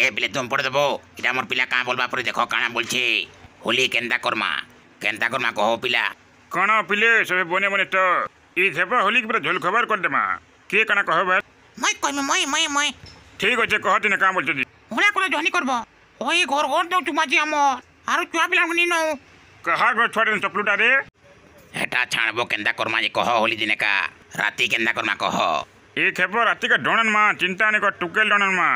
এ বিলে তুমি পড়ে দেবো এটা আমার পিলা কাঁ বলবা পরে দেখো কাଣା বলছে হোলি কেন্তা কর্মা কেন্তা কর্মা কহ পিলা କ'ଣ ପିଲେ ସବୁ ବନେ ବନେ ତ ଇ ଧେପ ହୋଲିକି ପୁରା ଝୋଲ ଖବର କରିଦେମା କିଏ କାଣା କହବ মই কইমে মই মই মই ଠିକ୍ ଅଛେ କହ ତିନେ କାଁ ବୋଲୁଛନ୍ତି হোলা কোলা জহনি করব ওই ঘর ঘর দাও চুমাজি আমার আর চুয়া পিলাঙ্কু নি নাও କାହା ଘର ଛୁଆଟେ ଚପଲୁଟାରେ ହେଟା ଛାଣବ କେନ୍ତା କର୍ମା ଯେ କହ ହୋଲି ଦିନେକା ରାତି କେନ୍ତା କର୍ମା କହ ଇ ଖେପ ରାତିକା ଡଣନ୍ ମା ଚିନ୍ତା ନାଇଁ କର ଟୁକେଲ ଡଣନ୍ ମା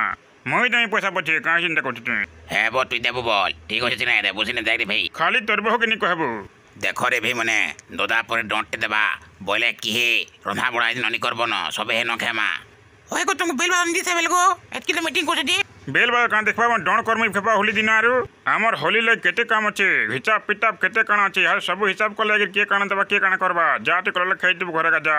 মই তুমি পয়সা পাচ্ছি কাঁ চিন্তা করছো তুমি হ্যাঁ বল তুই দেবো বল ঠিক হচ্ছে না দেবো সিনে দেখ রে ভাই খালি তোর বহুকে নি কহবো দেখ রে ভাই মানে দদা পরে ডঁটে দেবা বলে কি হে রন্ধা বড়া আজ ননি করব না সবে হে ন খেমা ওই গো তুমি বেল বাজান দিছে বেল গো এতকি তো মিটিং করছে দি বেল বাজা কাঁ দেখবা মানে ডণ কর্মী ফেপা হোলি দিন আর আমার হোলি লাই কেতে কাম আছে হিসাব পিতাব কেতে কাণ আছে আর সব হিসাব কলে কে কাণ দেবা কে কাণ করবা যা তে কলে ঘরে গা যা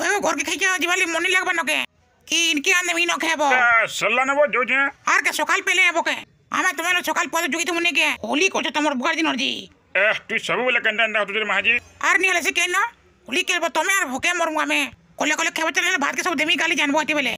ओए घर के खइके जीवाली मनी लागबा नके কি ইনকে আনে মিনো খাবো সল্লা নেবো জোজে আর কে সকাল পেলে এবো কে আমা তোমার সকাল পরে জুগি তুমি নেকে হোলি করছো তোমার বুকার দিন অরজি এহ তুই সব বলে কেন না তুই মাহাজি আর নি হলে সে কেন হোলি খেলবো তুমি আর ভুকে মরমু আমি কলে কলে খাবো চলে ভাত কে সব দেমি গালি জানবো হতে বলে